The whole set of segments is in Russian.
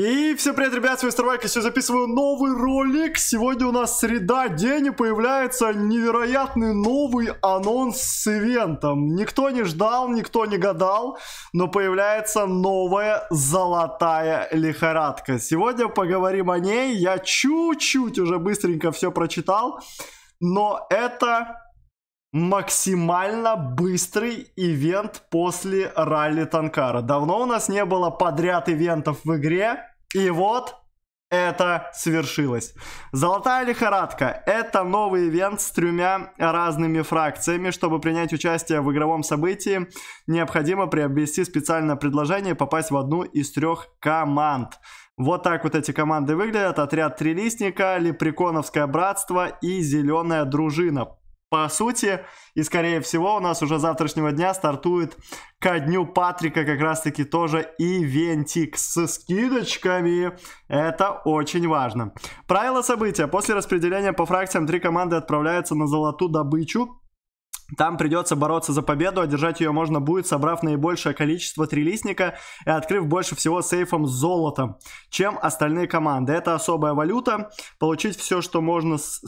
И всем привет, ребят, с вами Старвайк, я сегодня записываю новый ролик. Сегодня у нас среда, день, и появляется невероятный новый анонс с ивентом. Никто не ждал, никто не гадал, но появляется новая золотая лихорадка. Сегодня поговорим о ней, я чуть-чуть уже быстренько все прочитал, но это максимально быстрый ивент после ралли Танкара. Давно у нас не было подряд ивентов в игре, и вот это свершилось. Золотая лихорадка – это новый ивент с тремя разными фракциями. Чтобы принять участие в игровом событии, необходимо приобрести специальное предложение и попасть в одну из трех команд. Вот так вот эти команды выглядят. Отряд Трилистника, Лепреконовское братство и Зеленая дружина по сути. И, скорее всего, у нас уже завтрашнего дня стартует ко дню Патрика как раз-таки тоже ивентик с скидочками. Это очень важно. Правило события. После распределения по фракциям три команды отправляются на золотую добычу. Там придется бороться за победу, одержать ее можно будет, собрав наибольшее количество трилистника и открыв больше всего сейфом с чем остальные команды. Это особая валюта. Получить все, что можно... С...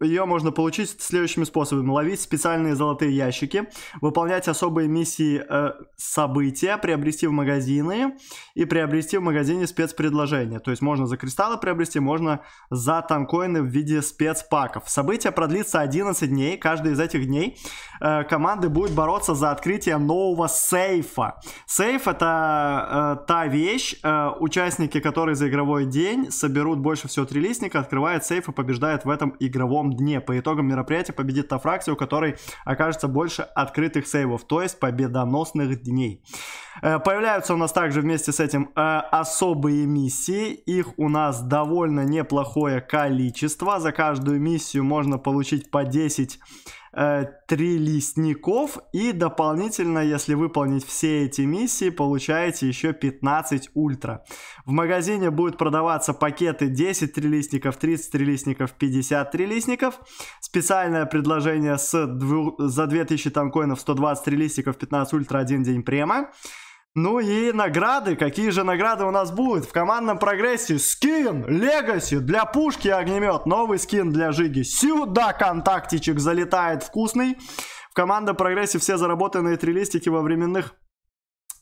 Ее можно получить следующими способами. Ловить специальные золотые ящики, выполнять особые миссии э, события, приобрести в магазины и приобрести в магазине спецпредложения. То есть можно за кристаллы приобрести, можно за танкоины в виде спецпаков. Событие продлится 11 дней. Каждый из этих дней Э, команды будут бороться за открытие нового сейфа. Сейф это э, та вещь, э, участники которой за игровой день соберут больше всего три листника, открывает сейф и побеждает в этом игровом дне. По итогам мероприятия победит та фракция, у которой окажется больше открытых сейвов, то есть победоносных дней. Э, появляются у нас также вместе с этим э, особые миссии. Их у нас довольно неплохое количество. За каждую миссию можно получить по 10 Э, три листников и дополнительно, если выполнить все эти миссии, получаете еще 15 ультра. В магазине будут продаваться пакеты 10 трилистников, 30 трилистников, 50 трилистников. Специальное предложение с дву... за 2000 танкоинов 120 трилистников, 15 ультра, один день према. Ну и награды. Какие же награды у нас будут? В командном прогрессе скин Легаси для пушки огнемет. Новый скин для Жиги. Сюда контактичек залетает вкусный. В командном прогрессе все заработанные три во временных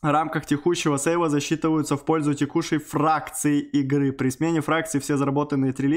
рамках текущего сейва засчитываются в пользу текущей фракции игры. При смене фракции все заработанные три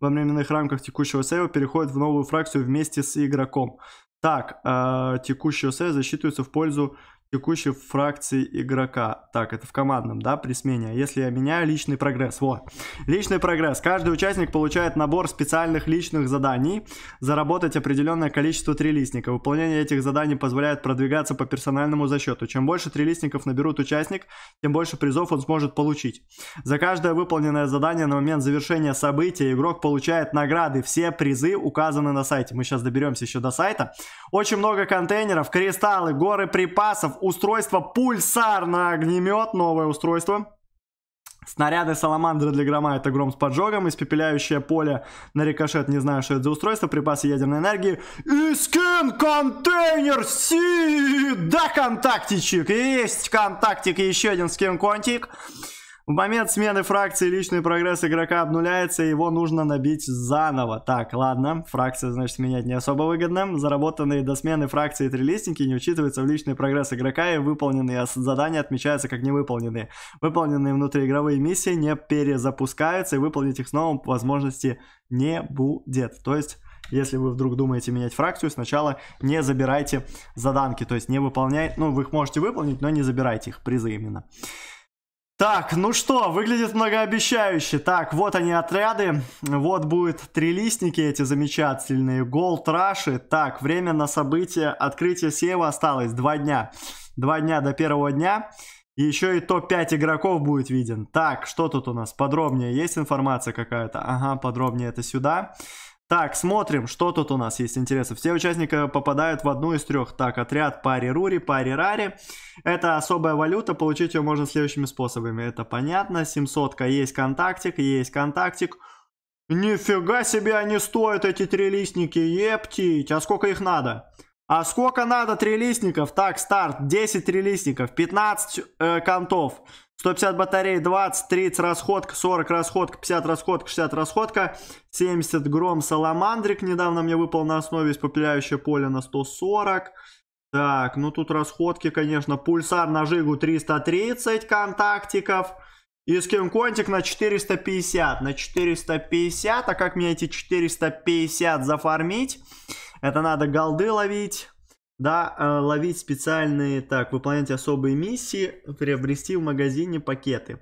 во временных рамках текущего сейва переходят в новую фракцию вместе с игроком. Так, э, текущего сейва засчитываются в пользу текущей фракции игрока. Так, это в командном, да, при смене. А если я меняю личный прогресс, вот. Личный прогресс. Каждый участник получает набор специальных личных заданий, заработать определенное количество трилистников. Выполнение этих заданий позволяет продвигаться по персональному засчету. Чем больше трилистников наберут участник, тем больше призов он сможет получить. За каждое выполненное задание на момент завершения события игрок получает награды. Все призы указаны на сайте. Мы сейчас доберемся еще до сайта. Очень много контейнеров, кристаллы, горы припасов, устройство пульсарно-огнемет, новое устройство. Снаряды Саламандры для грома — это гром с поджогом, испепеляющее поле на рикошет, не знаю, что это за устройство, припасы ядерной энергии. И скин-контейнер Си! Да, контактичек! Есть контактик и еще один скин-контик. В момент смены фракции личный прогресс игрока обнуляется, и его нужно набить заново. Так, ладно, фракция, значит, менять не особо выгодно. Заработанные до смены фракции трилистники не учитываются в личный прогресс игрока, и выполненные задания отмечаются как невыполненные. Выполненные внутриигровые миссии не перезапускаются, и выполнить их снова возможности не будет. То есть... Если вы вдруг думаете менять фракцию, сначала не забирайте заданки, то есть не выполняйте, ну вы их можете выполнить, но не забирайте их, призы именно. Так, ну что, выглядит многообещающе. Так, вот они отряды, вот будут трилистники эти замечательные, голд раши. Так, время на событие открытия сейва осталось два дня. Два дня до первого дня. И еще и топ-5 игроков будет виден. Так, что тут у нас? Подробнее есть информация какая-то? Ага, подробнее это сюда. Так, смотрим, что тут у нас есть интересно. Все участники попадают в одну из трех. Так, отряд пари Рури, пари Рари. Это особая валюта, получить ее можно следующими способами. Это понятно, 700 есть контактик, есть контактик. Нифига себе они стоят, эти трилистники, ептить. А сколько их надо? А сколько надо трилистников? Так, старт, 10 трилистников, 15 э, контов. 150 батарей, 20, 30 расходка, 40 расходка, 50 расходка, 60 расходка, 70 гром саламандрик недавно мне выпал на основе испопеляющее поле на 140. Так, ну тут расходки, конечно, пульсар на жигу 330 контактиков. И скин-контик на 450, на 450, а как мне эти 450 зафармить? Это надо голды ловить да, а, ловить специальные, так, выполнять особые миссии, приобрести в магазине пакеты.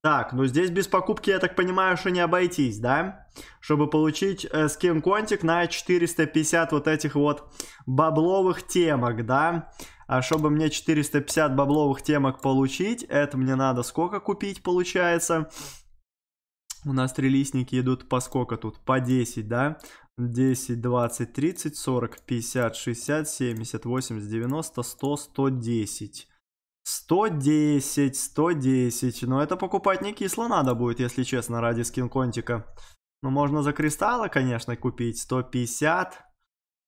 Так, ну здесь без покупки, я так понимаю, что не обойтись, да? Чтобы получить э, скин-контик на 450 вот этих вот бабловых темок, да? А чтобы мне 450 бабловых темок получить, это мне надо сколько купить, получается? У нас трилистники идут по сколько тут? По 10, да? 10, 20, 30, 40, 50, 60, 70, 80, 90, 100, 110. 110, 110. Но это покупать не кисло надо будет, если честно, ради скинконтика. контика Ну, можно за кристаллы, конечно, купить. 150.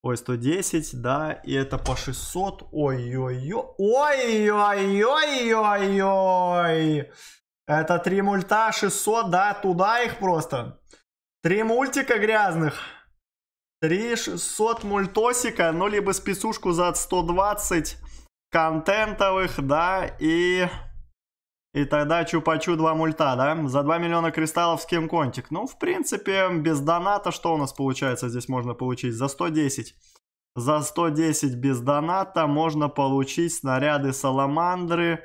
Ой, 110, да. И это по 600. Ой-ой-ой. Ой-ой-ой-ой-ой. Это три мульта 600, да, туда их просто. Три мультика грязных. Три 600 мультосика, ну, либо спецушку за 120 контентовых, да, и... И тогда чупачу 2 мульта, да? За 2 миллиона кристаллов с кем контик. Ну, в принципе, без доната что у нас получается здесь можно получить? За 110. За 110 без доната можно получить снаряды саламандры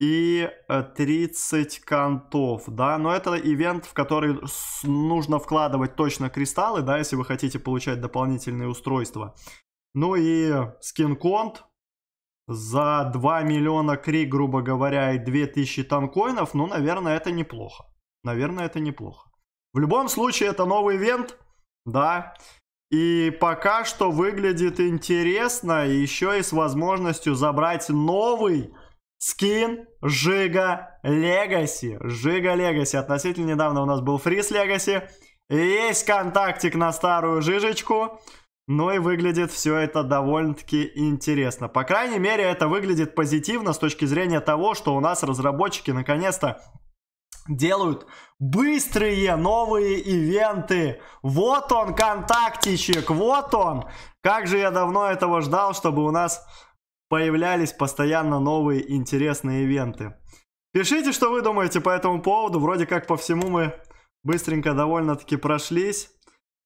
и 30 э, кантов, да, но это ивент, в который нужно вкладывать точно кристаллы, да, если вы хотите получать дополнительные устройства. Ну и скин-конт за 2 миллиона кри, грубо говоря, и 2000 тамкоинов, ну, наверное, это неплохо. Наверное, это неплохо. В любом случае, это новый ивент, да, и пока что выглядит интересно, еще и с возможностью забрать новый скин Жига Легаси. Жига Легаси. Относительно недавно у нас был фрис Легаси. Есть контактик на старую жижечку. Ну и выглядит все это довольно-таки интересно. По крайней мере, это выглядит позитивно с точки зрения того, что у нас разработчики наконец-то делают быстрые новые ивенты. Вот он, контактичек, вот он. Как же я давно этого ждал, чтобы у нас появлялись постоянно новые интересные ивенты. Пишите, что вы думаете по этому поводу. Вроде как по всему мы быстренько довольно-таки прошлись.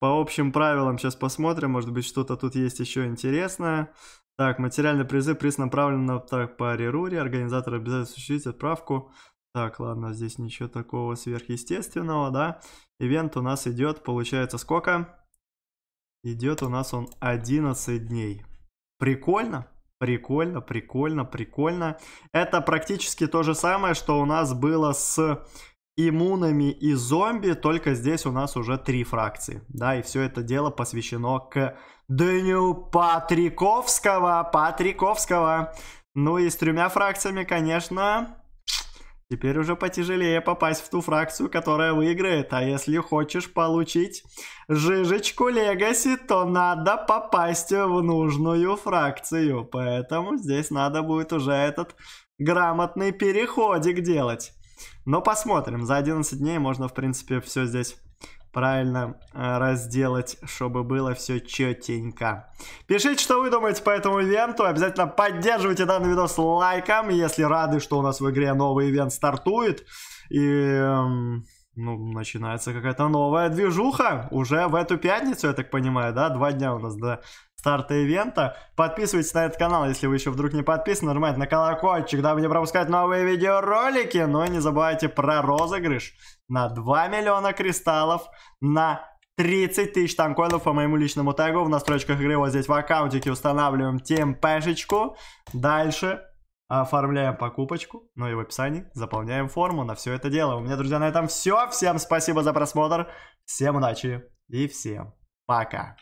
По общим правилам сейчас посмотрим. Может быть, что-то тут есть еще интересное. Так, материальный призы, приз направлен на так, по реруре. Организатор обязательно осуществить отправку. Так, ладно, здесь ничего такого сверхъестественного, да. Ивент у нас идет, получается, сколько? Идет у нас он 11 дней. Прикольно. Прикольно, прикольно, прикольно. Это практически то же самое, что у нас было с иммунами и зомби, только здесь у нас уже три фракции. Да, и все это дело посвящено к Дню Патриковского, Патриковского. Ну и с тремя фракциями, конечно, Теперь уже потяжелее попасть в ту фракцию, которая выиграет. А если хочешь получить жижечку Легаси, то надо попасть в нужную фракцию. Поэтому здесь надо будет уже этот грамотный переходик делать. Но посмотрим. За 11 дней можно, в принципе, все здесь правильно э, разделать, чтобы было все четенько. Пишите, что вы думаете по этому ивенту. Обязательно поддерживайте данный видос лайком, если рады, что у нас в игре новый ивент стартует. И... Эм, ну, начинается какая-то новая движуха уже в эту пятницу, я так понимаю, да? Два дня у нас до старта ивента. Подписывайтесь на этот канал, если вы еще вдруг не подписаны. Нажимайте на колокольчик, дабы не пропускать новые видеоролики. Но ну и не забывайте про розыгрыш на 2 миллиона кристаллов на 30 тысяч танкоинов по моему личному тегу. В настройках игры вот здесь в аккаунтике устанавливаем темпешечку. Дальше оформляем покупочку, ну и в описании заполняем форму на все это дело. У меня, друзья, на этом все. Всем спасибо за просмотр, всем удачи и всем пока.